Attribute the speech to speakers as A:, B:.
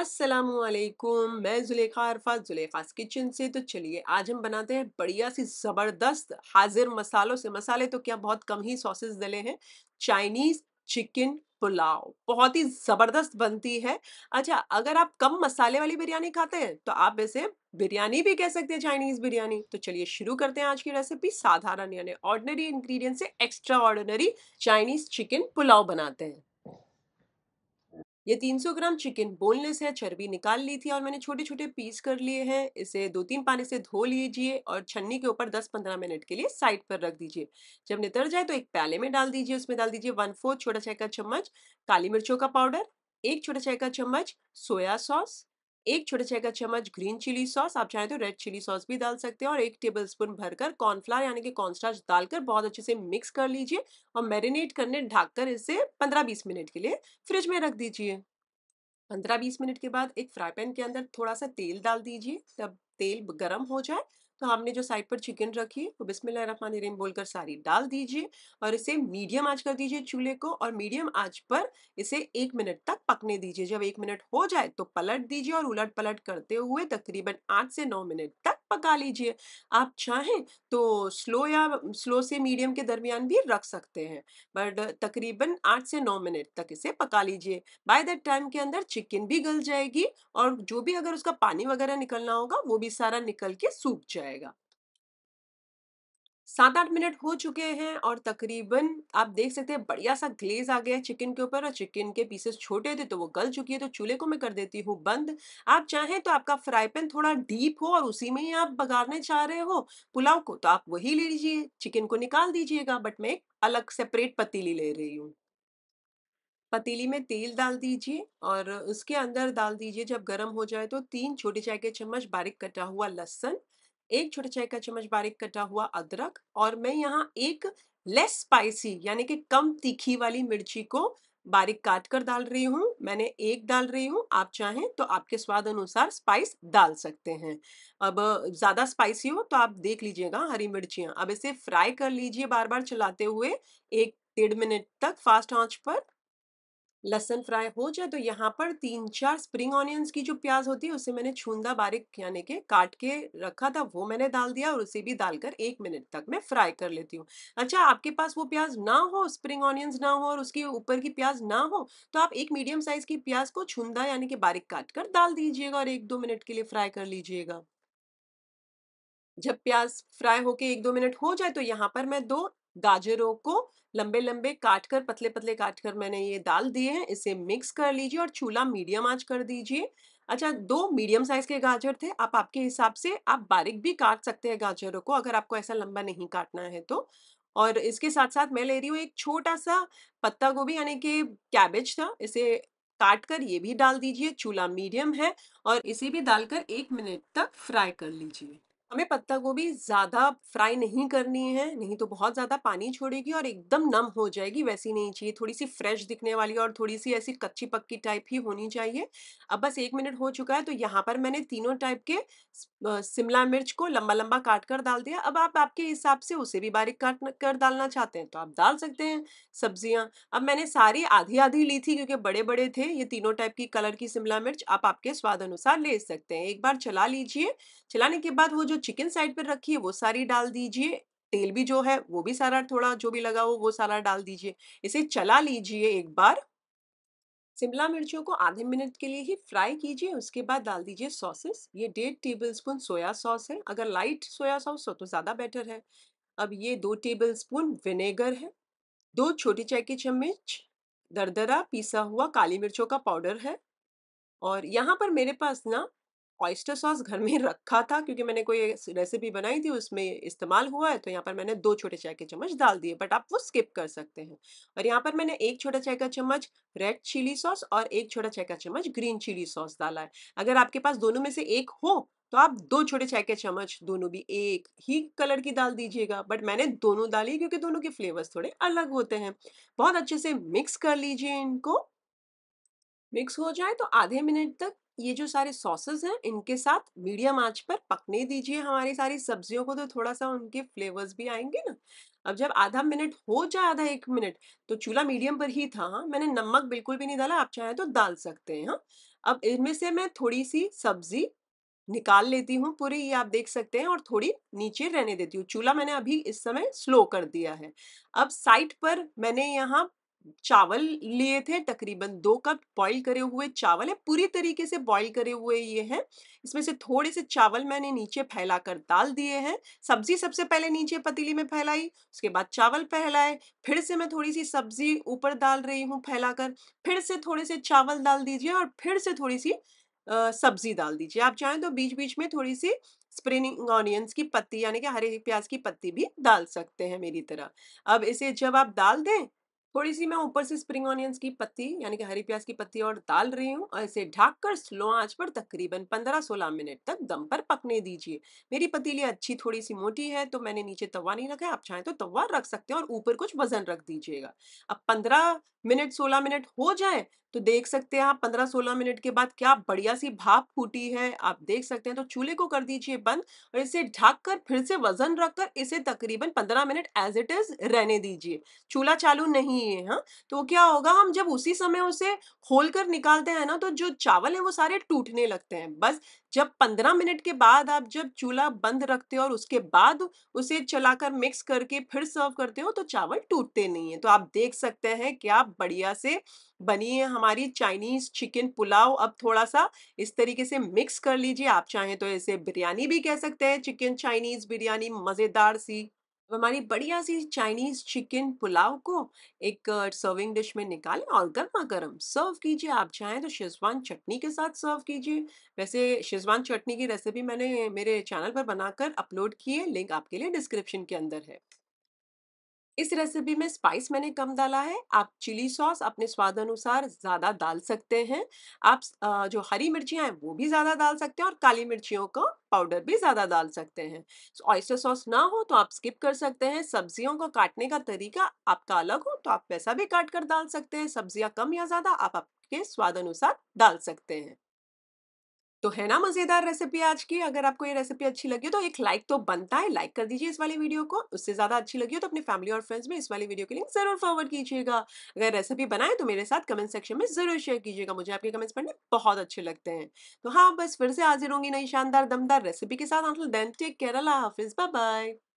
A: असलकुम मैं जुलेखा अरफा जुलेखा किचन से तो चलिए आज हम बनाते हैं बढ़िया सी ज़बरदस्त हाजिर मसालों से मसाले तो क्या बहुत कम ही सॉसेस डले हैं चाइनीज़ चिकन पुलाव बहुत ही ज़बरदस्त बनती है अच्छा अगर आप कम मसाले वाली बिरयानी खाते हैं तो आप इसे बिरयानी भी कह सकते हैं चाइनीज़ बिरयानी तो चलिए शुरू करते हैं आज की रेसिपी साधारण यानी ऑर्डनरी इन्ग्रीडियंट से extraordinary Chinese chicken pulao बनाते हैं ये 300 ग्राम चिकन बोनलेस है चर्बी निकाल ली थी और मैंने छोटे छोटे पीस कर लिए हैं इसे दो तीन पानी से धो लीजिए और छन्नी के ऊपर 10-15 मिनट के लिए साइड पर रख दीजिए जब नितर जाए तो एक प्याले में डाल दीजिए उसमें डाल दीजिए वन फोर्थ छोटा चाय का चम्मच काली मिर्चों का पाउडर एक छोटा चाय का चम्मच सोया सॉस एक छोटे छह का चम्मच ग्रीन चिली सॉस आप चाहें तो रेड चिली सॉस भी डाल सकते हैं और एक टेबल स्पून भरकर कॉर्नफ्लावर यानी कि कॉर्नस्टार्च डालकर बहुत अच्छे से मिक्स कर लीजिए और मैरिनेट करने ढककर इसे 15-20 मिनट के लिए फ्रिज में रख दीजिए 15-20 मिनट के बाद एक फ्राई पैन के अंदर थोड़ा सा तेल डाल दीजिए तब तेल गर्म हो जाए तो हमने जो साइड पर चिकन रखी है वो बिस्मिल रहमान बोलकर सारी डाल दीजिए और इसे मीडियम आंच कर दीजिए चूल्हे को और मीडियम आंच पर इसे एक मिनट तक पकने दीजिए जब एक मिनट हो जाए तो पलट दीजिए और उलट पलट करते हुए तकरीबन आठ से नौ मिनट तक पका लीजिए आप चाहें तो स्लो या स्लो से मीडियम के दरमियान भी रख सकते हैं बट तकरीबन आठ से नौ मिनट तक इसे पका लीजिए बाय दैट टाइम के अंदर चिकन भी गल जाएगी और जो भी अगर उसका पानी वगैरह निकलना होगा वो भी सारा निकल के सूख जाएगा सात आठ मिनट हो चुके हैं और तकरीबन आप देख सकते हैं बढ़िया सा ग्लेज आ गया है चिकन के ऊपर और चिकन के पीसेस छोटे थे तो वो गल चुकी है तो चूल्हे को मैं कर देती हूँ बंद आप चाहें तो आपका फ्राई पैन थोड़ा डीप हो और उसी में ही आप बगाड़ने चाह रहे हो पुलाव को तो आप वही ले लीजिए चिकन को निकाल दीजिएगा बट मैं एक अलग सेपरेट पतीली ले रही हूँ पतीली में तेल डाल दीजिए और उसके अंदर डाल दीजिए जब गर्म हो जाए तो तीन छोटे चाय के चम्मच बारीक कटा हुआ लहसन एक छोटे चाय का चम्मच बारीक कटा हुआ अदरक और मैं यहाँ एक लेस स्पाइसी यानी कि कम तीखी वाली मिर्ची को बारीक काट कर डाल रही हूँ मैंने एक डाल रही हूँ आप चाहें तो आपके स्वाद अनुसार स्पाइस डाल सकते हैं अब ज़्यादा स्पाइसी हो तो आप देख लीजिएगा हरी मिर्चियाँ अब इसे फ्राई कर लीजिए बार बार चलाते हुए एक डेढ़ मिनट तक फास्ट आंच पर लहसन फ्राई हो जाए तो यहाँ पर तीन चार स्प्रिंग ऑनियंस की जो प्याज होती है उसे मैंने छूंदा बारीक यानी के काट के रखा था वो मैंने डाल दिया और उसे भी डालकर एक मिनट तक मैं फ्राई कर लेती हूँ अच्छा आपके पास वो प्याज ना हो स्प्रिंग ऑनियंस ना हो और उसके ऊपर की प्याज ना हो तो आप एक मीडियम साइज की प्याज को छूंदा यानी कि बारीक काट कर डाल दीजिएगा और एक दो मिनट के लिए फ्राई कर लीजिएगा जब प्याज फ्राई होके एक दो मिनट हो जाए तो यहाँ पर मैं दो गाजरों को लंबे लंबे काट कर पतले पतले काट कर मैंने ये डाल दिए हैं इसे मिक्स कर लीजिए और चूल्हा मीडियम आंच कर दीजिए अच्छा दो मीडियम साइज के गाजर थे आप आपके हिसाब से आप बारीक भी काट सकते हैं गाजरों को अगर आपको ऐसा लंबा नहीं काटना है तो और इसके साथ साथ मैं ले रही हूँ एक छोटा सा पत्ता गोभी यानी कि कैबेज था इसे काट कर ये भी डाल दीजिए चूल्हा मीडियम है और इसे भी डालकर एक मिनट तक फ्राई कर लीजिए हमें पत्ता गोभी ज़्यादा फ्राई नहीं करनी है नहीं तो बहुत ज़्यादा पानी छोड़ेगी और एकदम नम हो जाएगी वैसी नहीं चाहिए थोड़ी सी फ्रेश दिखने वाली और थोड़ी सी ऐसी कच्ची पक्की टाइप ही होनी चाहिए अब बस एक मिनट हो चुका है तो यहाँ पर मैंने तीनों टाइप के शिमला मिर्च को लंबा लंबा काट कर डाल दिया अब आप आपके हिसाब से उसे भी बारीक काट कर डालना चाहते हैं तो आप डाल सकते हैं सब्जियाँ अब मैंने सारी आधी आधी ली थी क्योंकि बड़े बड़े थे ये तीनों टाइप की कलर की शिमला मिर्च आप आपके स्वाद अनुसार ले सकते हैं एक बार चला लीजिए चलाने के बाद वो जो चिकन साइड पर रखी है वो सारी डाल दीजिए तेल भी जो है वो भी सारा थोड़ा जो भी लगा हो वो सारा डाल दीजिए इसे चला लीजिए एक बार शिमला मिर्चों को आधे मिनट के लिए ही फ्राई कीजिए उसके बाद डाल दीजिए सॉसेस ये डेढ़ टेबल स्पून सोया सॉस है अगर लाइट सोया सॉस हो तो ज़्यादा बेटर है अब ये दो टेबल स्पून विनेगर है दो छोटी चाय की चम्मच दरदरा पिसा हुआ काली मिर्चों का पाउडर है और यहाँ पर मेरे पास ना ऑयस्टर सॉस घर में रखा था क्योंकि मैंने कोई रेसिपी बनाई थी उसमें इस्तेमाल हुआ है तो यहाँ पर मैंने दो छोटे चाय के चम्मच डाल दिए बट आप वो स्किप कर सकते हैं और यहाँ पर मैंने एक छोटा चाय का चम्मच रेड चिली सॉस और एक छोटा चाय का चम्मच ग्रीन चिली सॉस डाला है अगर आपके पास दोनों में से एक हो तो आप दो छोटे चाय के चम्मच दोनों भी एक ही कलर की डाल दीजिएगा बट मैंने दोनों डाली क्योंकि दोनों के फ्लेवर्स थोड़े अलग होते हैं बहुत अच्छे से मिक्स कर लीजिए इनको मिक्स हो जाए तो आधे मिनट तक ये जो सारे सॉसेस हैं इनके साथ मीडियम आंच पर पकने दीजिए हमारी सारी सब्जियों को तो थोड़ा सा उनके फ्लेवर्स भी आएंगे ना अब जब आधा मिनट हो जाए आधा एक मिनट तो चूल्हा मीडियम पर ही था हाँ मैंने नमक बिल्कुल भी नहीं डाला आप चाहें तो डाल सकते हैं हाँ अब इनमें से मैं थोड़ी सी सब्जी निकाल लेती हूँ पूरी ये आप देख सकते हैं और थोड़ी नीचे रहने देती हूँ चूल्हा मैंने अभी इस समय स्लो कर दिया है अब साइड पर मैंने यहाँ चावल लिए थे तकरीबन दो कप बॉईल करे हुए चावल है पूरी तरीके से बॉईल करे हुए ये हैं इसमें से थोड़े से चावल मैंने नीचे फैला कर डाल दिए हैं सब्जी सबसे पहले नीचे पतीली में फैलाई उसके बाद चावल फैलाए फिर से मैं थोड़ी सी सब्जी ऊपर डाल रही हूँ फैलाकर फिर से थोड़े से चावल डाल दीजिए और फिर से थोड़ी सी सब्जी डाल दीजिए आप चाहें तो बीच बीच में थोड़ी सी स्प्रिंग ऑनियंस की पत्ती यानी कि हरे प्याज की पत्ती भी डाल सकते हैं मेरी तरह अब इसे जब आप डाल दें थोड़ी सी मैं ऊपर से स्प्रिंग ऑनियंस की पत्ती यानी कि हरी प्याज की पत्ती और डाल रही हूँ और इसे ढककर स्लो आंच पर तकरीबन 15-16 मिनट तक दम पर पकने दीजिए मेरी पतीली अच्छी थोड़ी सी मोटी है तो मैंने नीचे तवा नहीं रखा है आप चाहें तो तवा रख सकते हैं और ऊपर कुछ वजन रख दीजिएगा अब पंद्रह मिनट सोलह मिनट हो जाए तो देख सकते हैं आप 15-16 मिनट के बाद क्या बढ़िया सी भाप फूटी है आप देख सकते हैं तो चूल्हे को कर दीजिए बंद और इसे ढक कर फिर से वजन रख कर इसे तकरीबन 15 मिनट एज इट इज रहने दीजिए चूल्हा चालू नहीं है हा? तो क्या होगा हम जब उसी समय उसे खोल कर निकालते हैं ना तो जो चावल है वो सारे टूटने लगते हैं बस जब पंद्रह मिनट के बाद आप जब चूल्हा बंद रखते हो और उसके बाद उसे चलाकर मिक्स करके फिर सर्व करते हो तो चावल टूटते नहीं है तो आप देख सकते हैं क्या बढ़िया से बनी है हमारी चाइनीज चिकन पुलाव अब थोड़ा सा इस तरीके से मिक्स कर लीजिए आप चाहें तो इसे बिरयानी भी कह सकते हैं चिकन चाइनीज बिरयानी मज़ेदार सी हमारी बढ़िया सी चाइनीज चिकन पुलाव को एक सर्विंग डिश में निकालें और गर्मा गर्म सर्व कीजिए आप चाहें तो शेजवान चटनी के साथ सर्व कीजिए वैसे शेजवान चटनी की रेसिपी मैंने मेरे चैनल पर बनाकर अपलोड की है लिंक आपके लिए डिस्क्रिप्शन के अंदर है इस रेसिपी में स्पाइस मैंने कम डाला है आप चिली सॉस अपने स्वाद अनुसार ज़्यादा डाल सकते हैं आप जो हरी मिर्चियाँ हैं वो भी ज़्यादा डाल सकते हैं और काली मिर्चियों का पाउडर भी ज़्यादा डाल सकते हैं ऑयस्टर सॉस ना हो तो आप स्किप कर सकते हैं सब्जियों को काटने का तरीका आपका अलग हो तो आप वैसा भी काट कर डाल सकते हैं सब्जियाँ कम या ज़्यादा आप आपके स्वाद अनुसार डाल सकते हैं तो है ना मज़ेदार रेसिपी आज की अगर आपको ये रेसिपी अच्छी लगी हो तो एक लाइक तो बनता है लाइक कर दीजिए इस वाली वीडियो को उससे ज़्यादा अच्छी लगी हो तो अपने फैमिली और फ्रेंड्स में इस वाली वीडियो के लिंक जरूर फॉरवर्ड कीजिएगा अगर रेसिपी बनाए तो मेरे साथ कमेंट सेक्शन में ज़रूर शेयर कीजिएगा मुझे आपके कमेंट्स पढ़ने बहुत अच्छे लगते हैं तो हाँ बस फिर से हाजिर होंगी नई शानदार दमदार रेसिपी के साथ टेक केरला हाफिज़ बाय